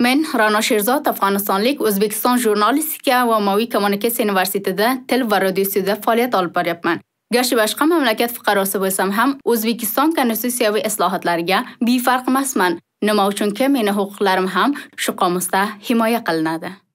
Men Ra'no Sherzod Afg'onistonlik O'zbekiston jurnalistika va ommaviy kommunikatsiya universitetida til va radiostudiyada faoliyat olib boryapman. Garchi boshqa mamlakat fuqarosi bo'lsam ham, O'zbekiston konstitutsiyaviy islohotlariga befarq emasman. Nima uchunki, meni huquqlarim ham shu qomusda himoya qilinadi.